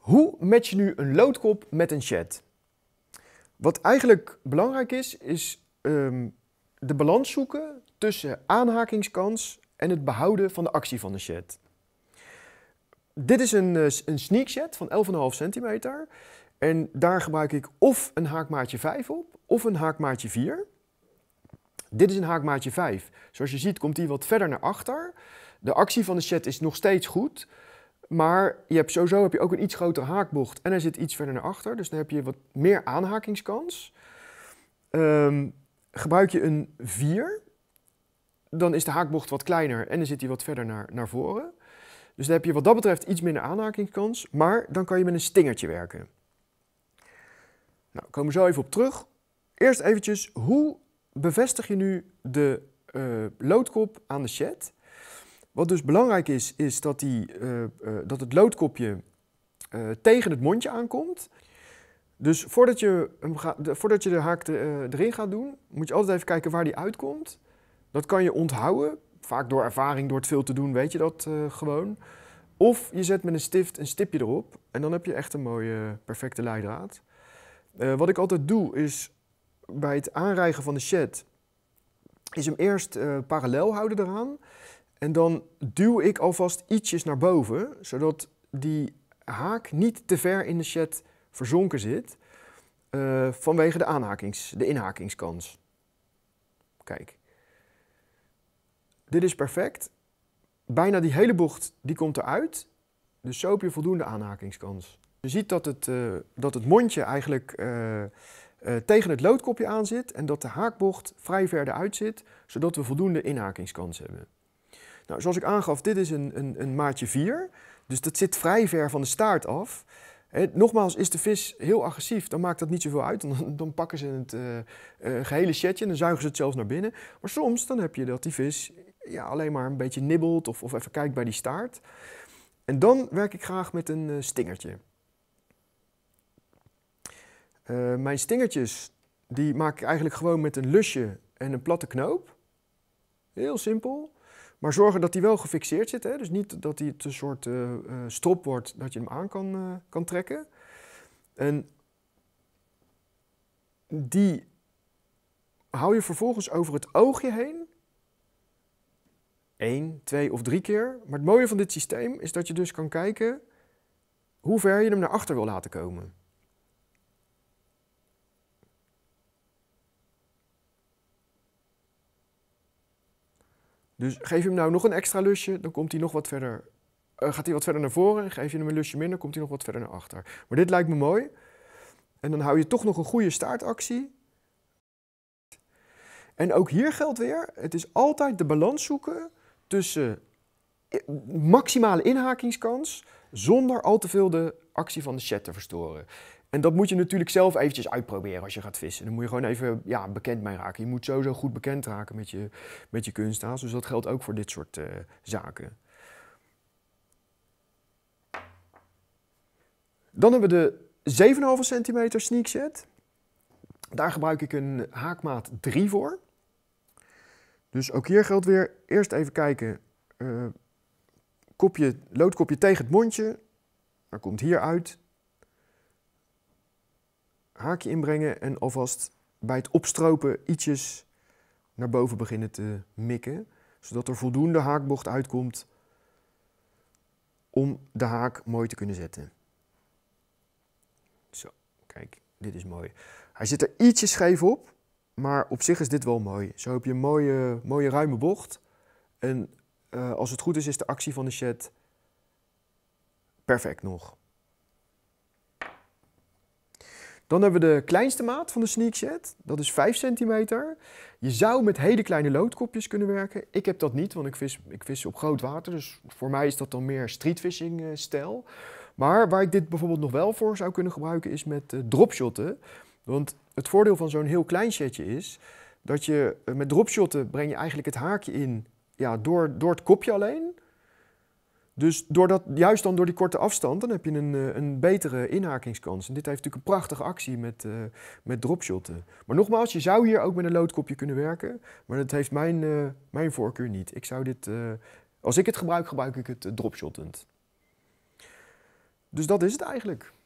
Hoe match je nu een loodkop met een chat? Wat eigenlijk belangrijk is, is ehm, de balans zoeken tussen aanhakingskans en het behouden van de actie van de chat. Dit is een, eh, een sneak chat van 11,5 centimeter. En daar gebruik ik of een haakmaatje 5 op, of een haakmaatje 4. Dit is een haakmaatje 5. Zoals je ziet komt die wat verder naar achter. De actie van de chat is nog steeds goed, maar je hebt sowieso heb je ook een iets grotere haakbocht en hij zit iets verder naar achter. Dus dan heb je wat meer aanhakingskans. Ehm, gebruik je een 4, dan is de haakbocht wat kleiner en dan zit hij wat verder naar, naar voren. Dus dan heb je wat dat betreft iets minder aanhakingskans, maar dan kan je met een stingertje werken. Nou, komen we zo even op terug. Eerst eventjes, hoe bevestig je nu de eh, loodkop aan de shed? Wat dus belangrijk is, is dat, die, eh, eh, dat het loodkopje eh, tegen het mondje aankomt. Dus voordat je, hem voordat je de haak erin gaat doen, moet je altijd even kijken waar die uitkomt. Dat kan je onthouden, vaak door ervaring, door het veel te doen, weet je dat gewoon. Of je zet met een stift een stipje erop en dan heb je echt een mooie, perfecte leidraad. wat ik altijd doe is bij het aanrijgen van de shed, is hem eerst parallel houden eraan. En dan duw ik alvast ietsjes naar boven, zodat die haak niet te ver in de chat verzonken zit eh, vanwege de, aanhakings, de inhakingskans. Kijk. Dit is perfect. Bijna die hele bocht die komt eruit. Dus zo heb je voldoende aanhakingskans. Je ziet dat het, eh, dat het mondje eigenlijk eh, tegen het loodkopje aan zit en dat de haakbocht vrij verder eruit zit, zodat we voldoende inhakingskans hebben. Nou, zoals ik aangaf, dit is een, een, een maatje 4. Dus dat zit vrij ver van de staart af. nogmaals, is de vis heel agressief, dan maakt dat niet zoveel uit. Dan, dan pakken ze het eh, eh, gehele setje en dan zuigen ze het zelfs naar binnen. Maar soms dan heb je dat die vis ja, alleen maar een beetje nibbelt of, of even kijkt bij die staart. En dan werk ik graag met een eh, stingertje. mijn stingertjes die maak ik eigenlijk gewoon met een lusje en een platte knoop. Heel simpel. Maar zorgen dat die wel gefixeerd zit. Hè? Dus niet dat hij het een soort uh, eh, eh, strop wordt dat je hem aan kan, eh, kan trekken. En die hou je vervolgens over het oogje heen. Eén, twee of drie keer. Maar het mooie van dit systeem is dat je dus kan kijken hoe ver je hem naar achter wil laten komen. Dus geef hem nou nog een extra lusje, dan komt hij nog wat verder. Eh, gaat hij wat verder naar voren en geef je hem een lusje minder, komt hij nog wat verder naar achter. Maar dit lijkt me mooi. En dan hou je toch nog een goede staartactie. En ook hier geldt weer, het is altijd de balans zoeken tussen maximale inhakingskans zonder al te veel de actie van de chat te verstoren. En dat moet je natuurlijk zelf eventjes uitproberen als je gaat vissen. Dan moet je gewoon even ja, bekend mee raken. Je moet sowieso goed bekend raken met je, met je kunsthaas. Dus dat geldt ook voor dit soort eh, zaken. Dan hebben we de 7,5 centimeter sneak set. Daar gebruik ik een haakmaat 3 voor. Dus ook hier geldt weer, eerst even kijken, uh, kopje, loodkopje tegen het mondje. Dan komt hier uit, haakje inbrengen en alvast bij het opstropen ietsjes naar boven beginnen te mikken. Zodat er voldoende haakbocht uitkomt om de haak mooi te kunnen zetten. Zo, kijk, dit is mooi. Hij zit er ietsje scheef op, maar op zich is dit wel mooi. Zo heb je een mooie, mooie ruime bocht. En eh, als het goed is, is de actie van de chat perfect nog. Dan hebben we de kleinste maat van de sneak set. Dat is 5 centimeter. Je zou met hele kleine loodkopjes kunnen werken. Ik heb dat niet, want ik vis, ik vis op groot water. Dus voor mij is dat dan meer streetfishing eh, stijl. Maar waar ik dit bijvoorbeeld nog wel voor zou kunnen gebruiken is met eh, dropshotten. Want het voordeel van zo'n heel klein setje is dat je eh, met dropshotten breng je eigenlijk het haakje in ja, door, door het kopje alleen. Dus juist dan door die korte afstand, dan heb je een, eh, een betere inhakingskans. En dit heeft natuurlijk een prachtige actie met, eh, met dropshotten. Maar nogmaals, je zou hier ook met een loodkopje kunnen werken. Maar dat heeft mijn, eh, mijn voorkeur niet. Ik zou dit, als ik het gebruik, gebruik ik het dropshottend. Dus dat is het eigenlijk.